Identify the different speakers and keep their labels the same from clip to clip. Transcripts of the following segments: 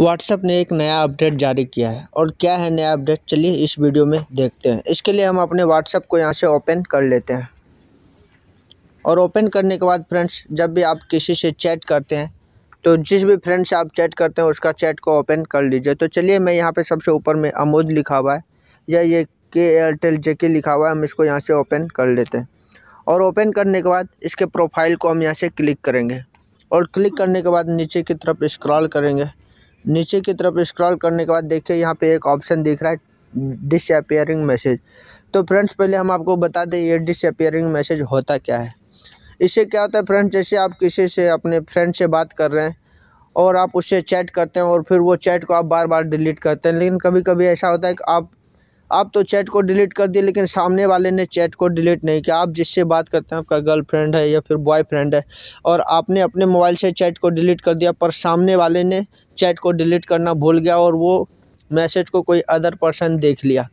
Speaker 1: WhatsApp ने एक नया अपडेट जारी किया है और क्या है नया अपडेट चलिए इस वीडियो में देखते हैं इसके लिए हम अपने व्हाट्सएप को यहाँ से ओपन कर लेते हैं और ओपन करने के बाद फ्रेंड्स जब भी आप किसी से चैट करते हैं तो जिस भी फ्रेंड से आप चैट करते हैं उसका चैट को ओपन कर लीजिए तो चलिए मैं यहाँ पर सबसे ऊपर में अमोद लिखा हुआ है या ये के एयरटेल जेके लिखा हुआ है हम इसको यहाँ से ओपन कर लेते हैं और ओपन करने के बाद इसके प्रोफाइल को हम यहाँ से क्लिक करेंगे और क्लिक करने के बाद नीचे की तरफ स्क्रॉल करेंगे नीचे की तरफ स्क्रॉल करने के बाद देखिए यहाँ पे एक ऑप्शन दिख रहा है डिसअपियरिंग मैसेज तो फ्रेंड्स पहले हम आपको बता दें ये डिसअपियरिंग मैसेज होता क्या है इससे क्या होता है फ्रेंड्स जैसे आप किसी से अपने फ्रेंड से बात कर रहे हैं और आप उससे चैट करते हैं और फिर वो चैट को आप बार बार डिलीट करते हैं लेकिन कभी कभी ऐसा होता है कि आप आप तो चैट को डिलीट कर दिए लेकिन सामने वाले ने चैट को डिलीट नहीं किया आप जिससे बात करते हैं आपका गर्लफ्रेंड है या फिर बॉयफ्रेंड है और आपने अपने मोबाइल से चैट को डिलीट कर दिया पर सामने वाले ने चैट को डिलीट करना भूल गया और वो मैसेज को कोई अदर पर्सन देख लिया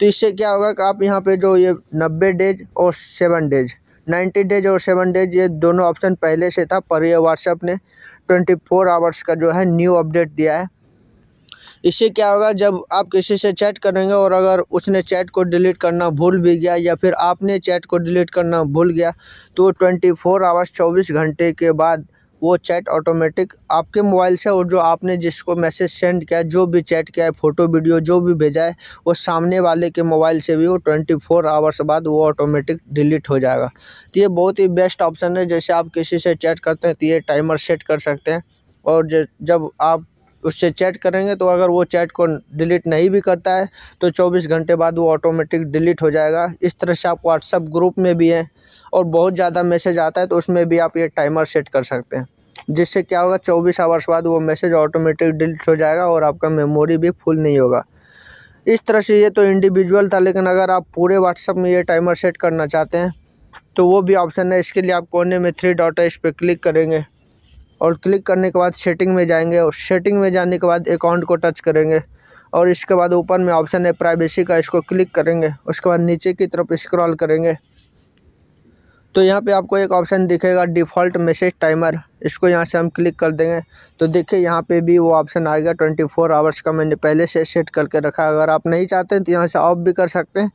Speaker 1: तो इससे क्या होगा कि आप यहाँ पर जो ये नब्बे डेज और सेवन डेज नाइन्टी डेज और सेवन डेज ये दोनों ऑप्शन पहले से था पर यह व्हाट्सएप ने ट्वेंटी फोर आवर्स का जो है न्यू अपडेट दिया है इससे क्या होगा जब आप किसी से चैट करेंगे और अगर उसने चैट को डिलीट करना भूल भी गया या फिर आपने चैट को डिलीट करना भूल गया तो ट्वेंटी फोर आवर्स चौबीस घंटे के बाद वो चैट ऑटोमेटिक आपके मोबाइल से और जो आपने जिसको मैसेज सेंड किया जो भी चैट किया है फ़ोटो वीडियो जो भी भेजा है वो सामने वाले के मोबाइल से भी वो ट्वेंटी फोर आवर्स बाद वो ऑटोमेटिक डिलीट हो जाएगा तो ये बहुत ही बेस्ट ऑप्शन है जैसे आप किसी से चैट करते हैं तो ये टाइमर सेट कर सकते हैं और जब आप उससे चैट करेंगे तो अगर वो चैट को डिलीट नहीं भी करता है तो 24 घंटे बाद वो ऑटोमेटिक डिलीट हो जाएगा इस तरह से आप व्हाट्सअप ग्रुप में भी हैं और बहुत ज़्यादा मैसेज आता है तो उसमें भी आप ये टाइमर सेट कर सकते हैं जिससे क्या होगा चौबीस आवर्स बाद वो मैसेज ऑटोमेटिक डिलीट हो जाएगा और आपका मेमोरी भी फुल नहीं होगा इस तरह से ये तो इंडिविजुअल था लेकिन अगर आप पूरे व्हाट्सअप में ये टाइमर सेट करना चाहते हैं तो वो भी ऑप्शन है इसके लिए आप कोने में थ्री डॉट है इस पर क्लिक करेंगे और क्लिक करने के बाद सेटिंग में जाएंगे और सेटिंग में जाने के बाद अकाउंट को टच करेंगे और इसके बाद ऊपर में ऑप्शन है प्राइवेसी का इसको क्लिक करेंगे उसके बाद नीचे की तरफ स्क्रॉल करेंगे तो यहाँ पे आपको एक ऑप्शन दिखेगा डिफ़ॉल्ट मैसेज टाइमर इसको यहाँ से हम क्लिक कर देंगे तो देखिए यहाँ पे भी वो ऑप्शन आएगा ट्वेंटी फोर आवर्स का मैंने पहले से सेट करके रखा अगर आप नहीं चाहते हैं तो यहाँ से ऑफ भी कर सकते हैं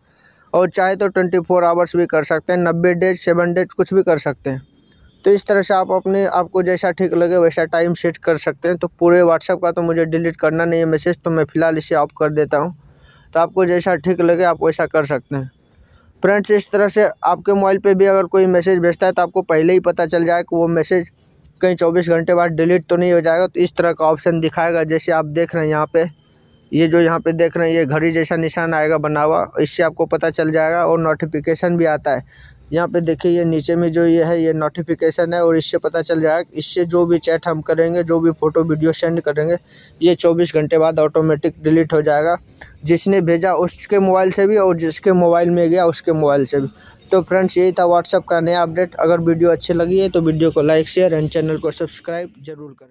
Speaker 1: और चाहे तो ट्वेंटी फोर आवर्स भी कर सकते हैं नब्बे डेज सेवन डेज कुछ भी कर सकते हैं तो इस तरह से आप अपने आपको जैसा ठीक लगे वैसा टाइम सेट कर सकते हैं तो पूरे व्हाट्सअप का तो मुझे डिलीट करना नहीं है मैसेज तो मैं फ़िलहाल इसे ऑफ कर देता हूँ तो आपको जैसा ठीक लगे आप वैसा कर सकते हैं फ्रेंड्स इस तरह से आपके मोबाइल पे भी अगर कोई मैसेज भेजता है तो आपको पहले ही पता चल जाए कि वो मैसेज कहीं चौबीस घंटे बाद डिलीट तो नहीं हो जाएगा तो इस तरह का ऑप्शन दिखाएगा जैसे आप देख रहे हैं यहाँ पे ये जो यहाँ पे देख रहे हैं ये घड़ी जैसा निशान आएगा बना हुआ इससे आपको पता चल जाएगा और नोटिफिकेशन भी आता है यहाँ पे देखिए ये नीचे में जो ये है ये नोटिफिकेशन है और इससे पता चल जाएगा इससे जो भी चैट हम करेंगे जो भी फ़ोटो वीडियो सेंड करेंगे ये 24 घंटे बाद ऑटोमेटिक डिलीट हो जाएगा जिसने भेजा उसके मोबाइल से भी और जिसके मोबाइल में गया उसके मोबाइल से भी तो फ्रेंड्स यही था व्हाट्सअप का नया अपडेट अगर वीडियो अच्छी लगी है तो वीडियो को लाइक शेयर एंड चैनल को सब्सक्राइब जरूर करें